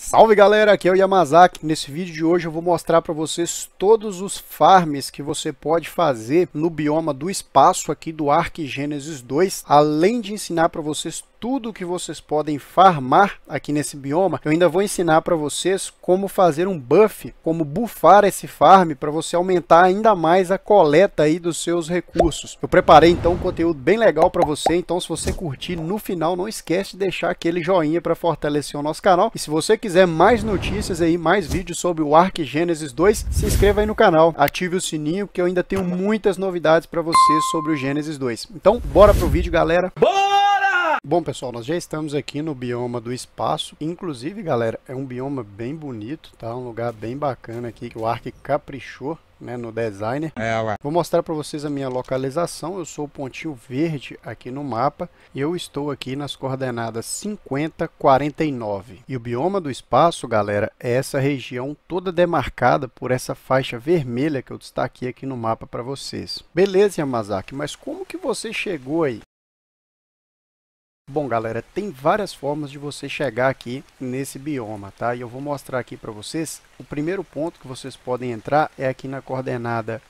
Salve galera, aqui é o Yamazaki. Nesse vídeo de hoje eu vou mostrar para vocês todos os farms que você pode fazer no bioma do espaço aqui do Ark Genesis 2, além de ensinar para vocês tudo que vocês podem farmar aqui nesse bioma, eu ainda vou ensinar para vocês como fazer um buff, como buffar esse farm para você aumentar ainda mais a coleta aí dos seus recursos. Eu preparei então um conteúdo bem legal para você, então se você curtir no final, não esquece de deixar aquele joinha para fortalecer o nosso canal. E se você quiser mais notícias aí, mais vídeos sobre o Ark Genesis 2, se inscreva aí no canal, ative o sininho que eu ainda tenho muitas novidades para vocês sobre o Genesis 2. Então, bora pro vídeo, galera. Boa! Bom, pessoal, nós já estamos aqui no bioma do espaço. Inclusive, galera, é um bioma bem bonito, tá? Um lugar bem bacana aqui que o Ark caprichou. Né, no designer. É, ué. Vou mostrar para vocês a minha localização. Eu sou o pontinho verde aqui no mapa e eu estou aqui nas coordenadas 50, 49. E o bioma do espaço, galera, é essa região toda demarcada por essa faixa vermelha que eu destaquei aqui no mapa para vocês. Beleza, Yamazaki, mas como que você chegou aí? Bom, galera, tem várias formas de você chegar aqui nesse bioma, tá? E eu vou mostrar aqui para vocês. O primeiro ponto que vocês podem entrar é aqui na coordenada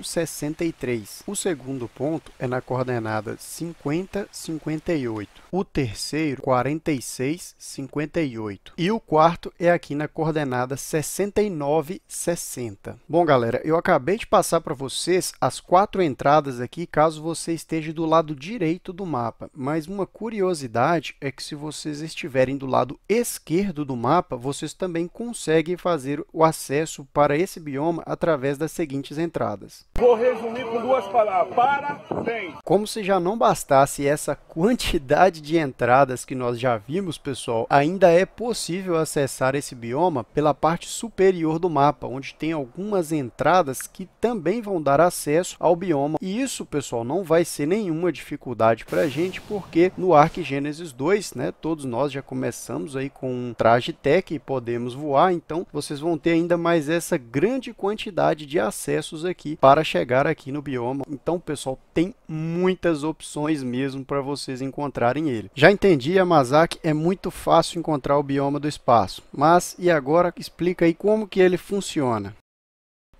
63. O segundo ponto é na coordenada 58 o terceiro, 46, 58. E o quarto é aqui na coordenada 69, 60. Bom, galera, eu acabei de passar para vocês as quatro entradas aqui, caso você esteja do lado direito do mapa. Mas uma curiosidade é que se vocês estiverem do lado esquerdo do mapa, vocês também conseguem fazer o acesso para esse bioma através das seguintes entradas. Vou resumir com duas palavras. Parabéns! Como se já não bastasse essa quantidade de entradas que nós já vimos, pessoal, ainda é possível acessar esse bioma pela parte superior do mapa, onde tem algumas entradas que também vão dar acesso ao bioma. E isso, pessoal, não vai ser nenhuma dificuldade para a gente, porque no Ark Genesis 2, né, todos nós já começamos aí com um traje tech e podemos voar, então vocês vão ter ainda mais essa grande quantidade de acessos aqui para chegar aqui no bioma. Então, pessoal, tem muitas opções mesmo para vocês encontrarem ele. Já entendi, Yamazaki, é muito fácil encontrar o bioma do espaço, mas e agora explica aí como que ele funciona.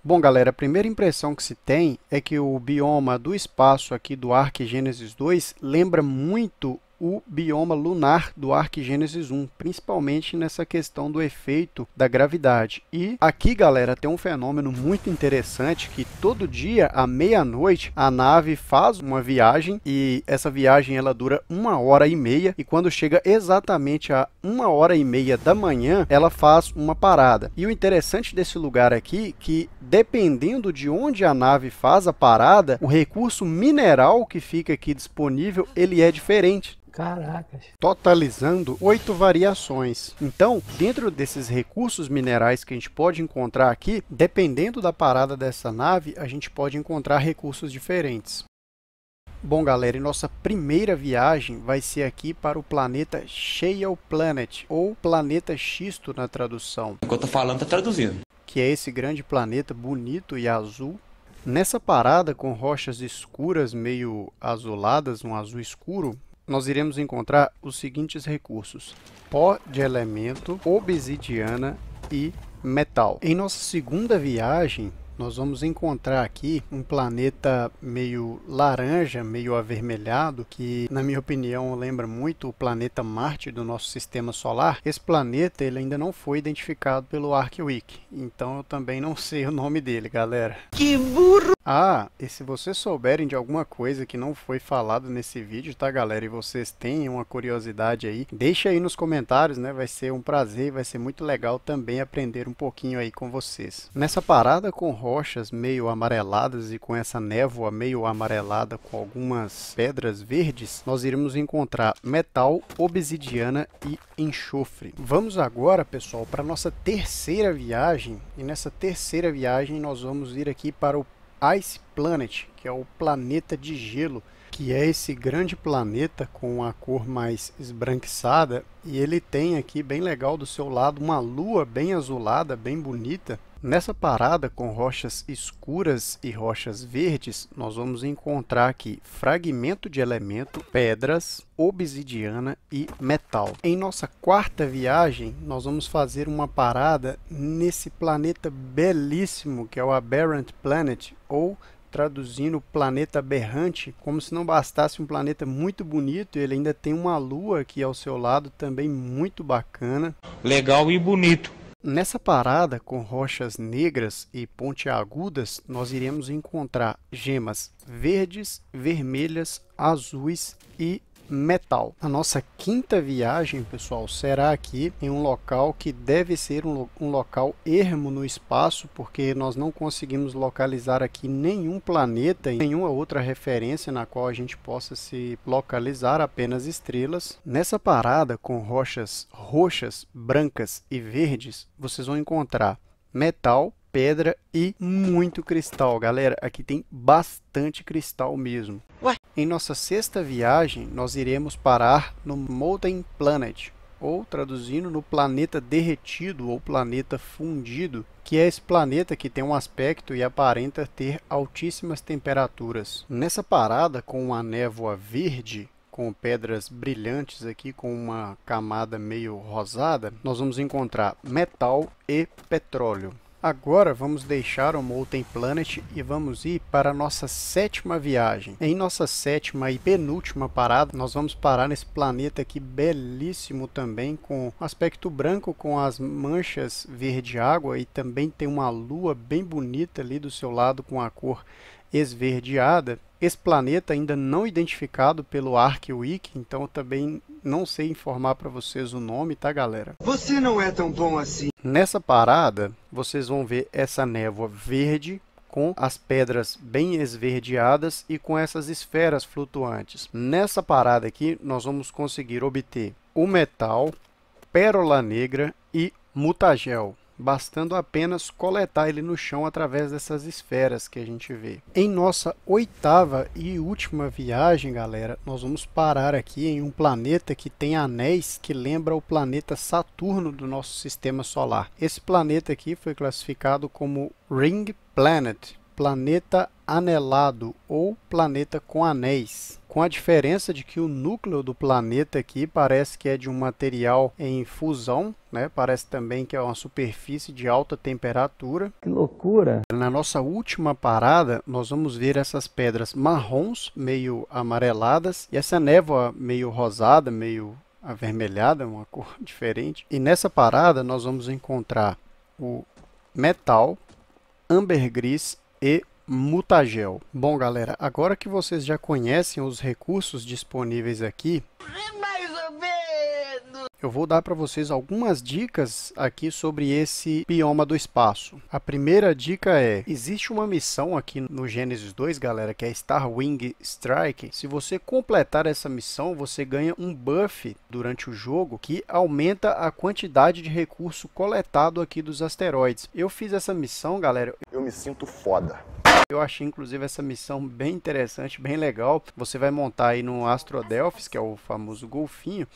Bom, galera, a primeira impressão que se tem é que o bioma do espaço aqui do Arc Genesis 2 lembra muito o bioma lunar do Arquigênesis 1, principalmente nessa questão do efeito da gravidade. E aqui, galera, tem um fenômeno muito interessante que todo dia à meia-noite a nave faz uma viagem e essa viagem ela dura uma hora e meia e quando chega exatamente a uma hora e meia da manhã ela faz uma parada. E o interessante desse lugar aqui que dependendo de onde a nave faz a parada, o recurso mineral que fica aqui disponível ele é diferente. Caracas. Totalizando oito variações. Então, dentro desses recursos minerais que a gente pode encontrar aqui, dependendo da parada dessa nave, a gente pode encontrar recursos diferentes. Bom, galera, e nossa primeira viagem vai ser aqui para o planeta Shale Planet, ou Planeta Xisto na tradução. Enquanto eu tô falando tá traduzindo. Que é esse grande planeta bonito e azul. Nessa parada, com rochas escuras meio azuladas, um azul escuro, nós iremos encontrar os seguintes recursos. Pó de elemento, obsidiana e metal. Em nossa segunda viagem, nós vamos encontrar aqui um planeta meio laranja, meio avermelhado, que na minha opinião lembra muito o planeta Marte do nosso sistema solar. Esse planeta ele ainda não foi identificado pelo ArcWiki, então eu também não sei o nome dele, galera. Que burro! Ah, e se vocês souberem de alguma coisa que não foi falado nesse vídeo, tá galera? E vocês têm uma curiosidade aí, deixa aí nos comentários, né? Vai ser um prazer, vai ser muito legal também aprender um pouquinho aí com vocês. Nessa parada com rochas meio amareladas e com essa névoa meio amarelada com algumas pedras verdes, nós iremos encontrar metal, obsidiana e enxofre. Vamos agora, pessoal, para nossa terceira viagem. E nessa terceira viagem nós vamos ir aqui para o Ice Planet, que é o planeta de gelo que é esse grande planeta com a cor mais esbranquiçada, e ele tem aqui, bem legal do seu lado, uma lua bem azulada, bem bonita. Nessa parada com rochas escuras e rochas verdes, nós vamos encontrar aqui fragmento de elemento, pedras, obsidiana e metal. Em nossa quarta viagem, nós vamos fazer uma parada nesse planeta belíssimo que é o Aberrant Planet, ou traduzindo planeta berrante, como se não bastasse um planeta muito bonito, ele ainda tem uma lua aqui ao seu lado também muito bacana. Legal e bonito. Nessa parada com rochas negras e pontiagudas, nós iremos encontrar gemas verdes, vermelhas, azuis e metal. A nossa quinta viagem, pessoal, será aqui em um local que deve ser um, um local ermo no espaço, porque nós não conseguimos localizar aqui nenhum planeta, nenhuma outra referência na qual a gente possa se localizar, apenas estrelas. Nessa parada com rochas roxas, brancas e verdes, vocês vão encontrar metal, pedra e muito cristal. Galera, aqui tem bastante cristal mesmo. Ué? Em nossa sexta viagem, nós iremos parar no Molten Planet, ou traduzindo, no planeta derretido ou planeta fundido, que é esse planeta que tem um aspecto e aparenta ter altíssimas temperaturas. Nessa parada com uma névoa verde, com pedras brilhantes aqui com uma camada meio rosada, nós vamos encontrar metal e petróleo. Agora vamos deixar o Molten Planet e vamos ir para a nossa sétima viagem. Em nossa sétima e penúltima parada, nós vamos parar nesse planeta aqui belíssimo também, com aspecto branco, com as manchas verde água e também tem uma lua bem bonita ali do seu lado com a cor esverdeada. Esse planeta ainda não identificado pelo ArcWiki, então eu também não sei informar para vocês o nome, tá, galera? Você não é tão bom assim. Nessa parada, vocês vão ver essa névoa verde com as pedras bem esverdeadas e com essas esferas flutuantes. Nessa parada aqui, nós vamos conseguir obter o metal, pérola negra e mutagel bastando apenas coletar ele no chão através dessas esferas que a gente vê. Em nossa oitava e última viagem, galera, nós vamos parar aqui em um planeta que tem anéis que lembra o planeta Saturno do nosso sistema solar. Esse planeta aqui foi classificado como Ring Planet, planeta anelado ou planeta com anéis, com a diferença de que o núcleo do planeta aqui parece que é de um material em fusão, né? parece também que é uma superfície de alta temperatura. Que loucura! Na nossa última parada, nós vamos ver essas pedras marrons, meio amareladas, e essa névoa meio rosada, meio avermelhada, uma cor diferente. E nessa parada, nós vamos encontrar o metal, ambergris e Mutagel. Bom, galera, agora que vocês já conhecem os recursos disponíveis aqui, é eu vou dar para vocês algumas dicas aqui sobre esse bioma do espaço. A primeira dica é, existe uma missão aqui no Genesis 2, galera, que é Star Wing Strike. Se você completar essa missão, você ganha um buff durante o jogo que aumenta a quantidade de recurso coletado aqui dos asteroides. Eu fiz essa missão, galera, me sinto foda. Eu achei inclusive essa missão bem interessante, bem legal. Você vai montar aí no Astrodelphis, que é o famoso golfinho,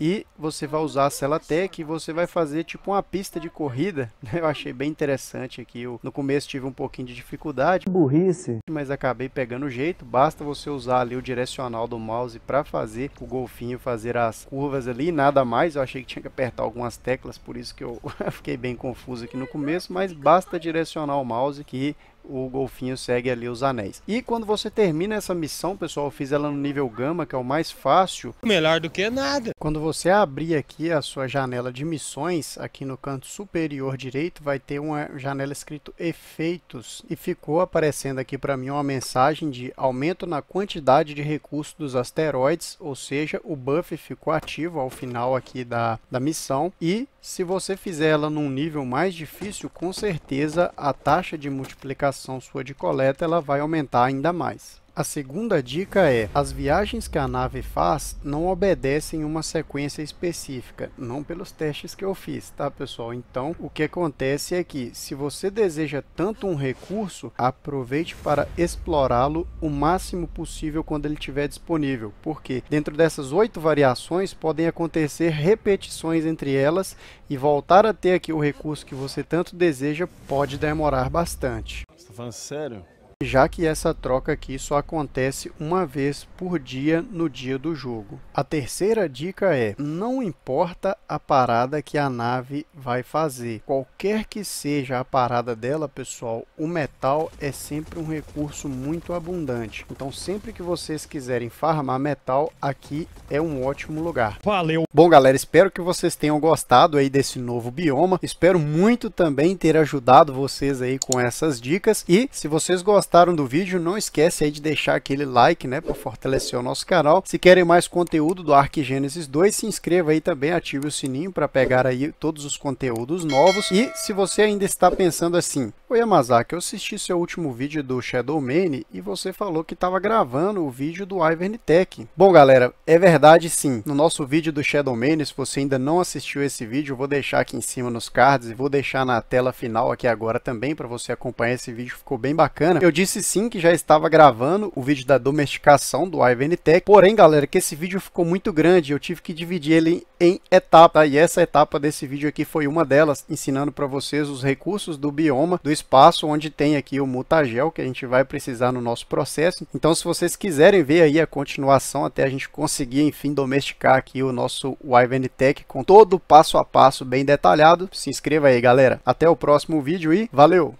e você vai usar a Celatec e você vai fazer tipo uma pista de corrida. Né? Eu achei bem interessante aqui. Eu, no começo tive um pouquinho de dificuldade. Burrice. Mas acabei pegando o jeito. Basta você usar ali o direcional do mouse para fazer o golfinho fazer as curvas ali. Nada mais. Eu achei que tinha que apertar algumas teclas. Por isso que eu fiquei bem confuso aqui no começo. Mas basta direcionar o mouse que o golfinho segue ali os anéis. E quando você termina essa missão, pessoal, eu fiz ela no nível gama, que é o mais fácil. Melhor do que nada. Quando você abrir aqui a sua janela de missões, aqui no canto superior direito, vai ter uma janela escrito efeitos e ficou aparecendo aqui para mim uma mensagem de aumento na quantidade de recursos dos asteroides, ou seja, o buff ficou ativo ao final aqui da, da missão e se você fizer ela num nível mais difícil, com certeza a taxa de multiplicação sua de coleta ela vai aumentar ainda mais. A segunda dica é: as viagens que a nave faz não obedecem uma sequência específica, não pelos testes que eu fiz, tá pessoal? Então, o que acontece é que se você deseja tanto um recurso, aproveite para explorá-lo o máximo possível quando ele estiver disponível, porque dentro dessas oito variações podem acontecer repetições entre elas e voltar a ter aqui o recurso que você tanto deseja pode demorar bastante. Você tá falando sério? já que essa troca aqui só acontece uma vez por dia no dia do jogo. A terceira dica é, não importa a parada que a nave vai fazer, qualquer que seja a parada dela pessoal, o metal é sempre um recurso muito abundante, então sempre que vocês quiserem farmar metal, aqui é um ótimo lugar. Valeu! Bom galera, espero que vocês tenham gostado aí desse novo bioma, espero muito também ter ajudado vocês aí com essas dicas e se vocês gostaram gostaram do vídeo, não esquece aí de deixar aquele like, né, para fortalecer o nosso canal. Se querem mais conteúdo do Arc Genesis 2, se inscreva aí também, ative o sininho para pegar aí todos os conteúdos novos. E se você ainda está pensando assim, Oi Yamazaki, eu assisti seu último vídeo do Shadow Man e você falou que estava gravando o vídeo do Ivern Tech. Bom galera, é verdade sim, no nosso vídeo do Shadow Man, se você ainda não assistiu esse vídeo, eu vou deixar aqui em cima nos cards e vou deixar na tela final aqui agora também para você acompanhar esse vídeo, ficou bem bacana. Eu disse sim que já estava gravando o vídeo da domesticação do Ivanitech. Tech, porém, galera, que esse vídeo ficou muito grande, eu tive que dividir ele em etapa, e essa etapa desse vídeo aqui foi uma delas, ensinando para vocês os recursos do bioma, do espaço, onde tem aqui o mutagel, que a gente vai precisar no nosso processo. Então, se vocês quiserem ver aí a continuação, até a gente conseguir, enfim, domesticar aqui o nosso Ivanitech Tech com todo o passo a passo bem detalhado, se inscreva aí, galera. Até o próximo vídeo e valeu!